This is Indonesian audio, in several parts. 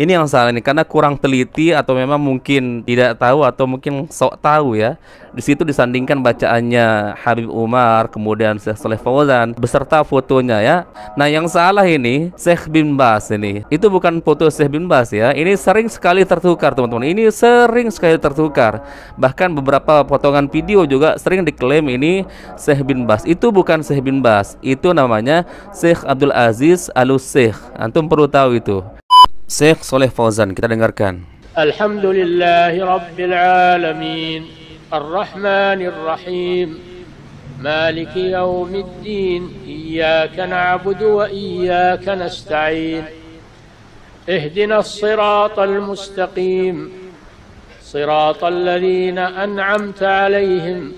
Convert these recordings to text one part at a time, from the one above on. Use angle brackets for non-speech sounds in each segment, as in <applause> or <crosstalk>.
ini yang salah nih karena kurang teliti atau memang mungkin tidak tahu atau mungkin sok tahu ya di situ disandingkan bacaannya Habib Umar kemudian Syekh Saleh Fauzan beserta fotonya ya nah yang salah ini Syekh bin Bas ini itu bukan foto Syekh bin Bas ya ini sering sekali tertukar teman-teman ini sering sekali tertukar bahkan beberapa potongan video juga sering diklaim ini Syekh bin Bas itu bukan Syekh bin Bas itu namanya Syekh Abdul Aziz Al Syekh antum perlu tahu itu Syekh Soleh Fauzan. Kita dengarkan. Alhamdulillahi Rabbil Alamin. Ar-Rahmanir Rahim. Maliki Yawmiddin. Iyaka na'budu wa iyaka nasta'in. اهدنا الصراط المستقيم صراط الذين أنعمت عليهم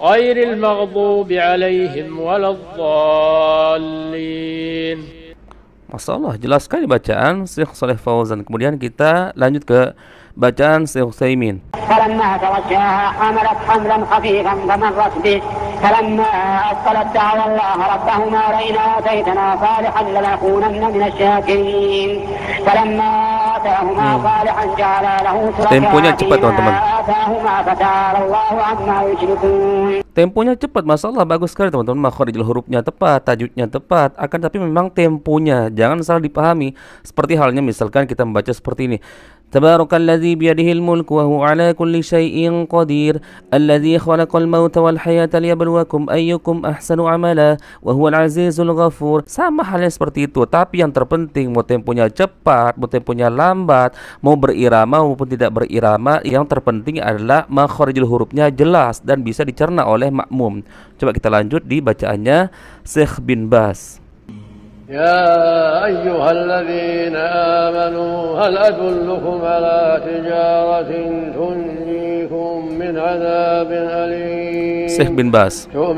غير المغضوب عليهم ولا الضالين Masya Allah, jelas sekali bacaan Syekh Saleh Fauzan. Kemudian kita lanjut ke bacaan Syekh Saimin. Hmm. temponya cepat teman-teman temponya cepat masalah bagus sekali teman-teman makhorijul hurufnya tepat tajudnya tepat akan tapi memang temponya jangan salah dipahami seperti halnya misalkan kita membaca seperti ini تبارك الذي بيده الملك وهو على كل شيء قدير الذي خلق الموت والحياة ليبلوكم أيكم أحسن عملا وهو العزيز الغفور sama halnya seperti itu tapi yang terpenting mau temponya cepat mau temponya lambat mau berirama maupun tidak berirama yang terpenting adalah makhorijul hurufnya jelas dan bisa dicerna oleh makmum coba kita lanjut di bacaannya Syekh bin Bas يا أيها الذين آمنوا هل أدلكم على تجارة تنجي Syekh bin Bas Gak ada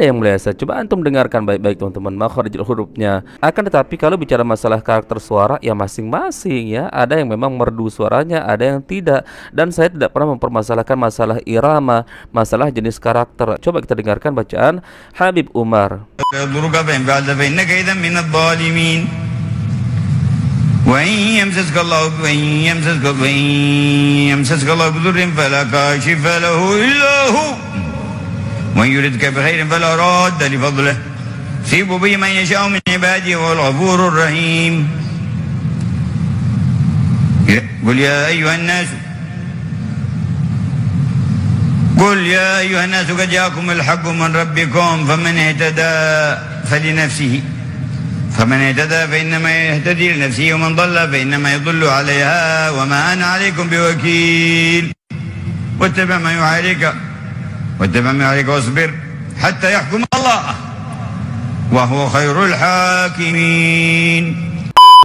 yang biasa Coba antum dengarkan baik-baik teman-teman Makharijul hurufnya Akan tetapi kalau bicara masalah karakter suara Ya masing-masing ya Ada yang memang merdu suaranya Ada yang tidak Dan saya tidak pernah mempermasalahkan masalah irama Masalah jenis karakter Coba kita dengarkan bacaan Habib Umar وإن يمسسك الله وإن يمسسك وإن يمسسك الله بضر فلا كاشف له إلا هو وإن يردك بخير فلا راد لفضله سيب به من يشاء من عباده وهو الغفور الرحيم قل يا أيها الناس قل يا أيها الناس قد جاءكم الحق من ربكم فمن اهتدى فلنفسه فمن اهتدى فإنما يهتدي لنفسه ومن ضل فإنما يضل عليها وما أنا عليكم بوكيل واتبع ما يعاليك واتبع ما يعاليك واصبر حتى يحكم الله وهو خير الحاكمين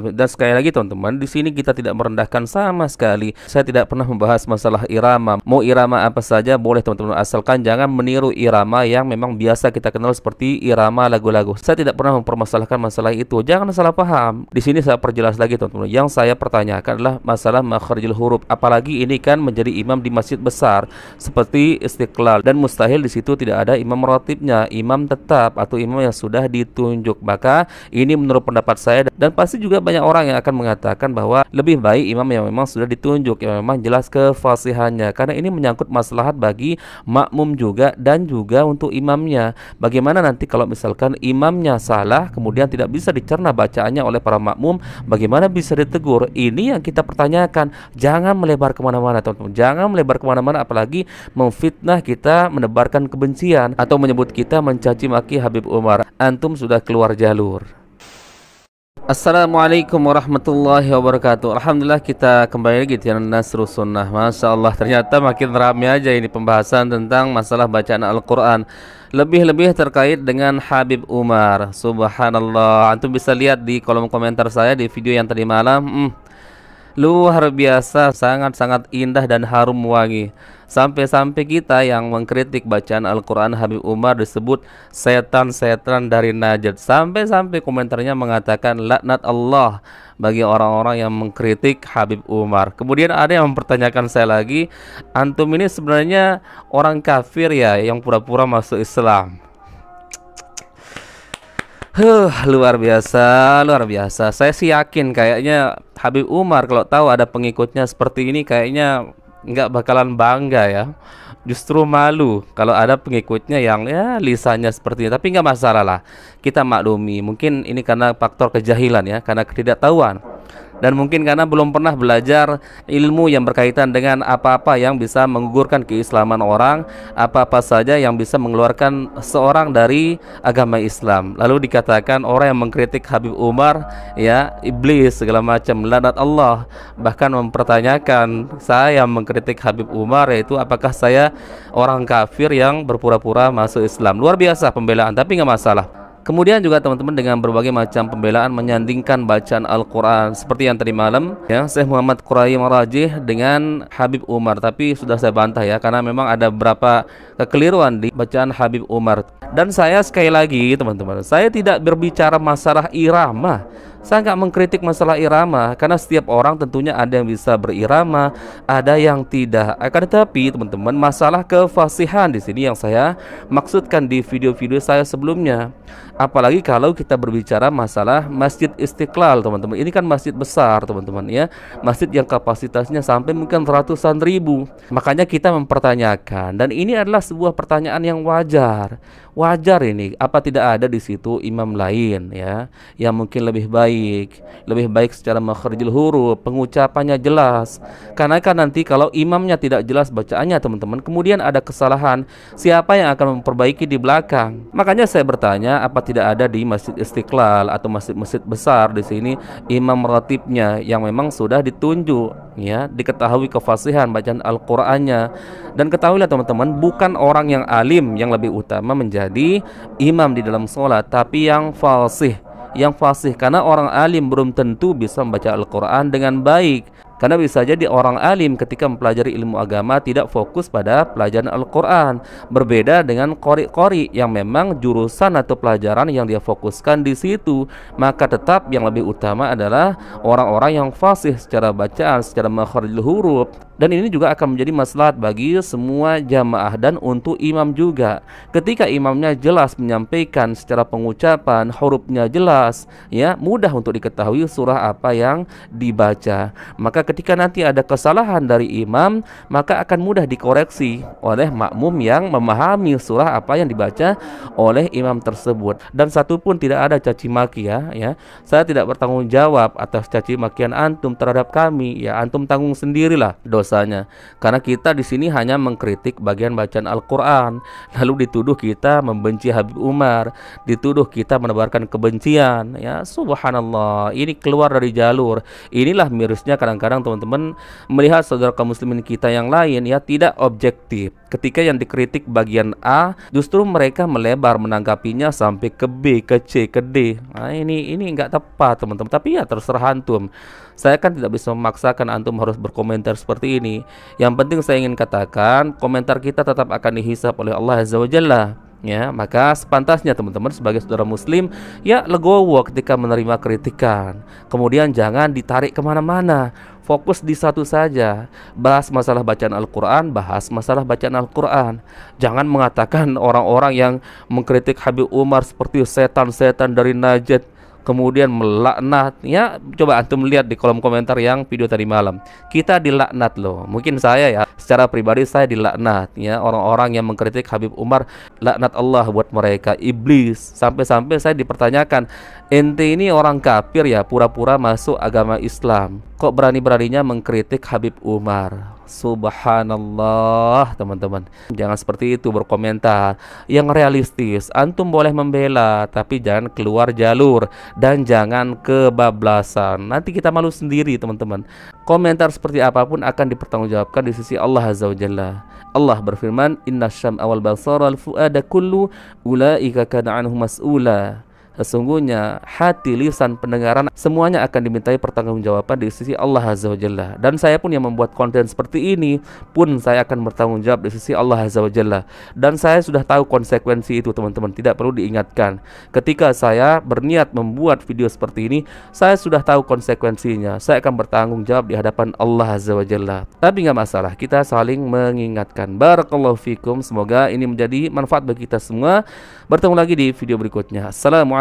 Dan sekali lagi teman-teman, di sini kita tidak merendahkan sama sekali. Saya tidak pernah membahas masalah irama. Mau irama apa saja boleh teman-teman asalkan jangan meniru irama yang memang biasa kita kenal seperti irama lagu-lagu. Saya tidak pernah mempermasalahkan masalah itu. Jangan salah paham. Di sini saya perjelas lagi teman-teman. Yang saya pertanyakan adalah masalah makharijul huruf. Apalagi ini kan menjadi imam di masjid besar seperti Istiqlal dan mustahil di situ tidak ada imam rotibnya, imam tetap atau imam yang sudah ditunjuk. Maka ini menurut pendapat saya dan pasti juga banyak banyak orang yang akan mengatakan bahwa lebih baik imam yang memang sudah ditunjuk yang memang jelas kefasihannya karena ini menyangkut maslahat bagi makmum juga dan juga untuk imamnya. Bagaimana nanti kalau misalkan imamnya salah kemudian tidak bisa dicerna bacaannya oleh para makmum, bagaimana bisa ditegur? Ini yang kita pertanyakan. Jangan melebar kemana-mana teman-teman. Jangan melebar kemana-mana apalagi memfitnah kita menebarkan kebencian atau menyebut kita mencaci maki Habib Umar. Antum sudah keluar jalur. Assalamualaikum warahmatullahi wabarakatuh Alhamdulillah kita kembali lagi di Nasru Sunnah Masya Allah ternyata makin ramai aja ini pembahasan tentang masalah bacaan Al-Quran Lebih-lebih terkait dengan Habib Umar Subhanallah Antum bisa lihat di kolom komentar saya di video yang tadi malam hmm, Luar biasa, sangat-sangat indah dan harum wangi. Sampai-sampai kita yang mengkritik bacaan Al-Quran Habib Umar disebut setan-setan dari Najd. Sampai-sampai komentarnya mengatakan laknat Allah bagi orang-orang yang mengkritik Habib Umar. Kemudian ada yang mempertanyakan saya lagi, antum ini sebenarnya orang kafir ya yang pura-pura masuk Islam. Huh, luar biasa, luar biasa. Saya sih yakin kayaknya Habib Umar kalau tahu ada pengikutnya seperti ini kayaknya nggak bakalan bangga ya justru malu kalau ada pengikutnya yang ya lisannya seperti ini tapi nggak masalah lah kita maklumi mungkin ini karena faktor kejahilan ya karena ketidaktahuan dan mungkin karena belum pernah belajar ilmu yang berkaitan dengan apa-apa yang bisa menggugurkan keislaman orang, apa-apa saja yang bisa mengeluarkan seorang dari agama Islam. Lalu dikatakan orang yang mengkritik Habib Umar ya iblis segala macam lanat Allah bahkan mempertanyakan saya yang mengkritik Habib Umar yaitu apakah saya orang kafir yang berpura-pura masuk Islam. Luar biasa pembelaan tapi nggak masalah. Kemudian juga teman-teman dengan berbagai macam pembelaan menyandingkan bacaan Al-Quran seperti yang tadi malam ya Syekh Muhammad Quraim Rajih dengan Habib Umar tapi sudah saya bantah ya karena memang ada beberapa kekeliruan di bacaan Habib Umar dan saya sekali lagi teman-teman saya tidak berbicara masalah irama saya nggak mengkritik masalah irama karena setiap orang tentunya ada yang bisa berirama, ada yang tidak. Akan tetapi teman-teman masalah kefasihan di sini yang saya maksudkan di video-video saya sebelumnya. Apalagi kalau kita berbicara masalah Masjid Istiqlal, teman-teman. Ini kan masjid besar, teman-teman ya. Masjid yang kapasitasnya sampai mungkin ratusan ribu. Makanya kita mempertanyakan dan ini adalah sebuah pertanyaan yang wajar. Wajar ini apa tidak ada di situ imam lain ya yang mungkin lebih baik baik lebih baik secara makharijul huruf pengucapannya jelas karena kan nanti kalau imamnya tidak jelas bacaannya teman-teman kemudian ada kesalahan siapa yang akan memperbaiki di belakang makanya saya bertanya apa tidak ada di Masjid Istiqlal atau masjid-masjid besar di sini imam ratibnya yang memang sudah ditunjuk ya diketahui kefasihan bacaan Al-Qur'annya dan ketahuilah teman-teman bukan orang yang alim yang lebih utama menjadi imam di dalam sholat tapi yang falsih yang fasih karena orang alim belum tentu bisa membaca Al-Qur'an dengan baik karena bisa jadi orang alim ketika mempelajari ilmu agama tidak fokus pada pelajaran Al-Quran. Berbeda dengan kori-kori yang memang jurusan atau pelajaran yang dia fokuskan di situ. Maka tetap yang lebih utama adalah orang-orang yang fasih secara bacaan, secara makharijul huruf. Dan ini juga akan menjadi maslahat bagi semua jamaah dan untuk imam juga. Ketika imamnya jelas menyampaikan secara pengucapan, hurufnya jelas, ya mudah untuk diketahui surah apa yang dibaca. Maka ketika nanti ada kesalahan dari imam maka akan mudah dikoreksi oleh makmum yang memahami surah apa yang dibaca oleh imam tersebut dan satu pun tidak ada caci maki ya ya saya tidak bertanggung jawab atas caci makian antum terhadap kami ya antum tanggung sendirilah dosanya karena kita di sini hanya mengkritik bagian bacaan Al-Qur'an lalu dituduh kita membenci Habib Umar dituduh kita menebarkan kebencian ya subhanallah ini keluar dari jalur inilah mirisnya kadang-kadang kadang teman-teman melihat saudara kaum muslimin kita yang lain ya tidak objektif. Ketika yang dikritik bagian A, justru mereka melebar menanggapinya sampai ke B, ke C, ke D. Nah, ini ini nggak tepat teman-teman. Tapi ya terserah antum. Saya kan tidak bisa memaksakan antum harus berkomentar seperti ini. Yang penting saya ingin katakan, komentar kita tetap akan dihisap oleh Allah Azza wa Jalla ya maka sepantasnya teman-teman sebagai saudara muslim ya legowo ketika menerima kritikan kemudian jangan ditarik kemana-mana fokus di satu saja. Bahas masalah bacaan Al-Qur'an, bahas masalah bacaan Al-Qur'an. Jangan mengatakan <laughs> orang-orang yang mengkritik Habib Umar seperti setan-setan dari Najd kemudian melaknat ya coba antum lihat di kolom komentar yang video tadi malam kita dilaknat loh mungkin saya ya secara pribadi saya dilaknat ya orang-orang yang mengkritik Habib Umar laknat Allah buat mereka iblis sampai-sampai saya dipertanyakan ente ini orang kafir ya pura-pura masuk agama Islam kok berani-beraninya mengkritik Habib Umar. Subhanallah, teman-teman. Jangan seperti itu berkomentar. Yang realistis, antum boleh membela, tapi jangan keluar jalur dan jangan kebablasan. Nanti kita malu sendiri, teman-teman. Komentar seperti apapun akan dipertanggungjawabkan di sisi Allah Azza wa Jalla. Allah berfirman, "Inna syam awal basara al fuada kullu ulaika kana'anuh mas'ula." Sesungguhnya hati, lisan, pendengaran semuanya akan dimintai pertanggungjawaban di sisi Allah Azza wa Jalla. Dan saya pun yang membuat konten seperti ini pun saya akan bertanggung jawab di sisi Allah Azza wa Jalla. Dan saya sudah tahu konsekuensi itu teman-teman, tidak perlu diingatkan. Ketika saya berniat membuat video seperti ini, saya sudah tahu konsekuensinya. Saya akan bertanggung jawab di hadapan Allah Azza wa Jalla. Tapi nggak masalah, kita saling mengingatkan. Barakallahu fikum, semoga ini menjadi manfaat bagi kita semua. Bertemu lagi di video berikutnya. Assalamualaikum